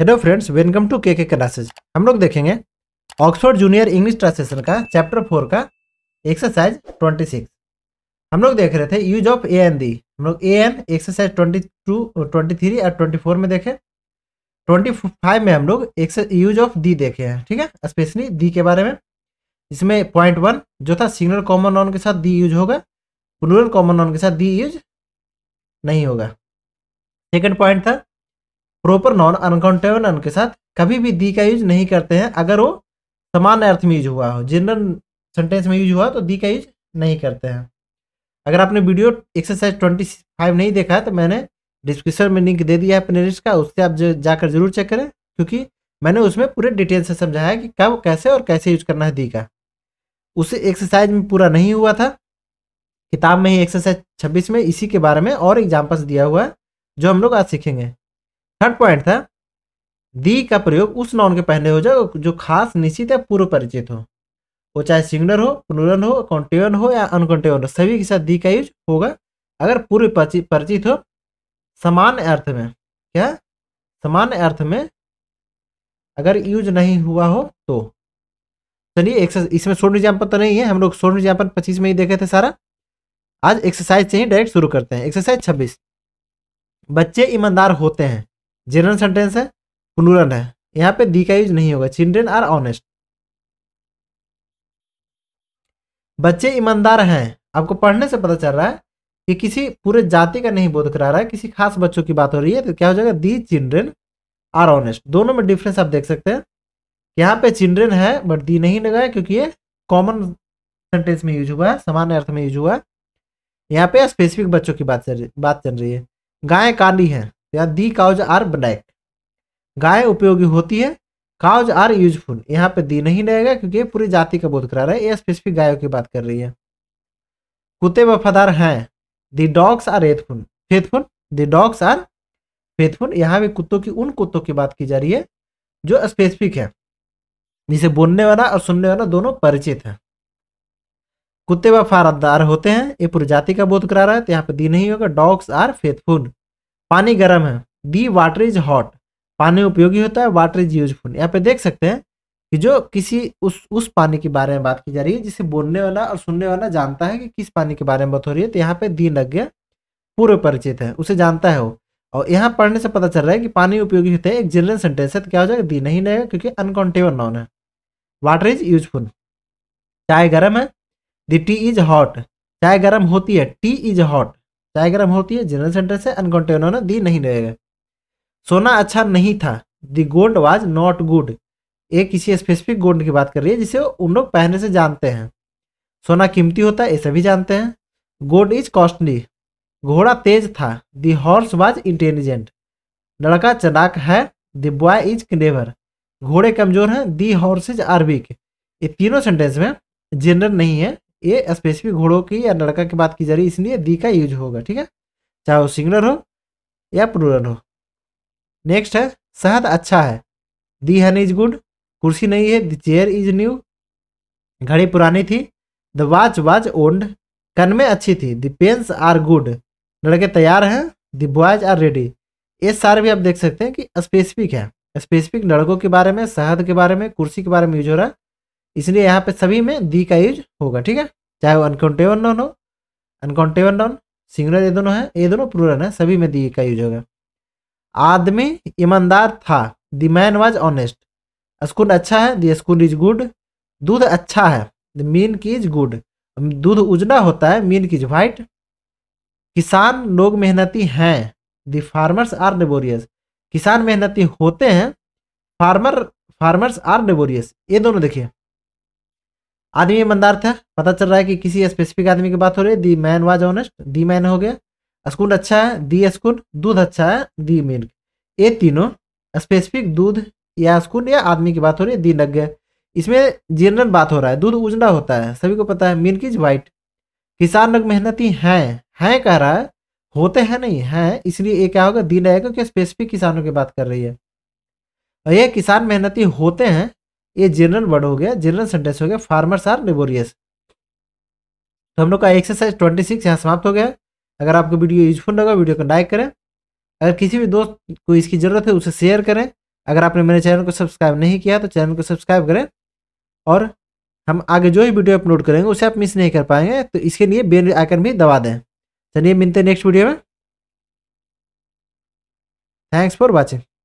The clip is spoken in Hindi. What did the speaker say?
हेलो फ्रेंड्स वेलकम टू के के क्लासेज हम लोग देखेंगे ऑक्सफोर्ड जूनियर इंग्लिश ट्रांसलेशन का चैप्टर फोर का एक्सरसाइज ट्वेंटी सिक्स हम लोग देख रहे थे use of a an the हम लोग a an exercise twenty two twenty three और ट्वेंटी फोर में देखे ट्वेंटी फाइव में हम लोग यूज ऑफ दी देखे हैं ठीक है स्पेशली दी के बारे में इसमें पॉइंट वन जो था सिग्नल कॉमन नॉन के साथ दी यूज होगा प्लूरल कॉमन नॉन के साथ दी यूज नहीं होगा सेकेंड पॉइंट था प्रॉपर नॉन अनकाउंटेबल नन के साथ कभी भी दी का यूज नहीं करते हैं अगर वो समान अर्थ में यूज हुआ हो जनरल सेंटेंस में यूज हुआ तो दी का यूज नहीं करते हैं अगर आपने वीडियो एक्सरसाइज ट्वेंटी फाइव नहीं देखा है तो मैंने डिस्क्रिप्शन में लिंक दे दिया है लिस्ट का उससे आप जाकर जरूर चेक करें क्योंकि मैंने उसमें पूरे डिटेल से समझाया कि कब कैसे और कैसे यूज करना है दी का उसे एक्सरसाइज में पूरा नहीं हुआ था किताब में ही एक्सरसाइज छब्बीस में इसी के बारे में और एग्जाम्पल्स दिया हुआ है जो हम लोग आज सीखेंगे थर्ड पॉइंट था दी का प्रयोग उस नाउन के पहले हो जाए जो खास निश्चित या पूर्व परिचित हो वो चाहे सिंगुलर हो पुनरन हो कॉन्टेवन हो या अनकॉन्टेवन हो सभी के साथ दी का यूज होगा अगर पूर्व परिचित हो समान अर्थ में क्या समान अर्थ में अगर यूज नहीं हुआ हो तो चलिए एक्सरसाइज इसमें शोर्ट एग्जाम्पल तो नहीं है हम लोग शोर्ट एग्जाम्पल पच्चीस में ही देखे थे सारा आज एक्सरसाइज से ही डायरेक्ट शुरू करते हैं एक्सरसाइज छब्बीस बच्चे ईमानदार होते हैं जनरल सेंटेंस है प्लूरल है यहाँ पे दी का यूज नहीं होगा चिल्ड्रेन आर ऑनेस्ट बच्चे ईमानदार हैं आपको पढ़ने से पता चल रहा है कि किसी पूरे जाति का नहीं बोध करा रहा है किसी खास बच्चों की बात हो रही है तो क्या हो जाएगा दी चिल्ड्रेन आर ऑनेस्ट दोनों में डिफरेंस आप देख सकते हैं यहाँ पे चिल्ड्रेन है बट दी नहीं लगा है क्योंकि ये कॉमन सेंटेंस में यूज हुआ है सामान्य अर्थ में यूज हुआ है यहाँ पे स्पेसिफिक बच्चों की बात चल रही बात चल रही है गायें काली हैं यहाँ दी काउज आर ब्लैक गाय उपयोगी होती है काउज आर यूजफुल यहाँ पे दी नहीं रहेगा क्योंकि पूरी जाति का बोध करा रहा है ये स्पेसिफिक गायों की बात कर रही है कुत्ते वफादार हैं the dogs are faithful faithful the dogs are faithful यहाँ भी कुत्तों की उन कुत्तों की बात की जा रही है जो स्पेसिफिक है जिसे बोलने वाला और सुनने वाला दोनों परिचित है कुत्ते वफादार होते हैं ये पूरी जाति का बोध करा रहा है तो यहाँ पे दी नहीं होगा डॉग्स आर फेथफुल पानी गर्म है दी वाटर इज हॉट पानी उपयोगी होता है वाटर इज यूजफुल यहाँ पे देख सकते हैं कि जो किसी उस उस पानी के बारे में बात की जा रही है जिसे बोलने वाला और सुनने वाला जानता है कि किस पानी के बारे में बात हो रही है तो यहाँ पे दी लग गया पूर्व परिचित है उसे जानता है वो और यहाँ पढ़ने से पता चल रहा है कि पानी उपयोगी होता है एक जनरल सेंटेंस है तो क्या हो जाएगा दी नहीं रहेगा क्योंकि अनकाउंटेबल नॉन है वाटर इज यूजफुल चाय गर्म है दी टी इज हॉट चाय गर्म होती है टी इज हॉट डायग्राम होती है जनरल सेंटर से अनकंटेनर ने दी नहीं रहेगा सोना अच्छा नहीं था the gold was not good ये किसी स्पेसिफिक गोल्ड की बात कर रही है जिसे उन लोग पहनने से जानते हैं सोना कीमती होता है ये भी जानते हैं गोल्ड इज कॉस्टली घोड़ा तेज था द हॉर्स वाज इंटेलिजेंट लड़का चनाक है द बॉय इज क्लेवर घोड़े कमजोर हैं दी हॉर्सेज आर वीक ये तीनों सेंटेंस में जनरल नहीं है ये स्पेसिफिक घोड़ों की या लड़का की बात की जा रही है इसलिए दी का यूज होगा ठीक है चाहे वो सिंगलर हो या प्लूरल हो नेक्स्ट है शहद अच्छा है दी हन इज गुड कुर्सी नहीं है द चेयर इज न्यू घड़ी पुरानी थी द वाच वॉज ओल्ड कन में अच्छी थी द पेंस आर गुड लड़के तैयार हैं द बॉयज आर रेडी ये सारे भी आप देख सकते हैं कि स्पेसिफिक है स्पेसिफिक लड़कों के बारे में शहद के बारे में कुर्सी के बारे में यूज हो रहा है इसलिए यहाँ पे सभी में दी का यूज होगा ठीक है चाहे वो अनकाउंटेबल नॉन हो अनकाउंटेबल नॉन सिंगुलर ये दोनों है ये दोनों प्लूरल है सभी में दी का यूज होगा आदमी ईमानदार था the man was honest school अच्छा है द स्कूल इज गुड दूध अच्छा है द मिल्क इज गुड दूध उजला होता है मिल्क इज वाइट किसान लोग मेहनती हैं द फार्मर्स आर लेबोरियस किसान मेहनती होते हैं फार्मर फार्मर्स आर लेबोरियस ये दोनों देखिए आदमी ईमानदार था पता चल रहा है कि किसी स्पेसिफिक आदमी की बात हो रही है the man was honest the man हो गया स्कूल अच्छा है दी स्कूल दूध अच्छा है दी मिल्क ये तीनों स्पेसिफिक दूध या स्कूल या आदमी की बात हो रही है दी नग इसमें जनरल बात हो रहा है दूध उजला होता है सभी को पता है मिल्क इज वाइट किसान लोग मेहनती हैं हैं कह रहा है होते हैं नहीं हैं इसलिए ये क्या होगा दी आएगा क्योंकि स्पेसिफिक किसानों की बात कर रही है ये किसान मेहनती होते हैं ये जनरल वर्ड हो गया जनरल सेंटेंस हो गया फार्मर्स आर लेबोरियस तो हम लोग का एक्सरसाइज ट्वेंटी सिक्स यहाँ समाप्त हो गया अगर आपको वीडियो यूजफुल लगा वीडियो को लाइक करें अगर किसी भी दोस्त को इसकी ज़रूरत है उसे शेयर करें अगर आपने मेरे चैनल को सब्सक्राइब नहीं किया तो चैनल को सब्सक्राइब करें और हम आगे जो भी वीडियो अपलोड करेंगे उसे आप मिस नहीं कर पाएंगे तो इसके लिए बेल आइकन भी दबा दें चलिए मिलते हैं नेक्स्ट वीडियो में थैंक्स फॉर वॉचिंग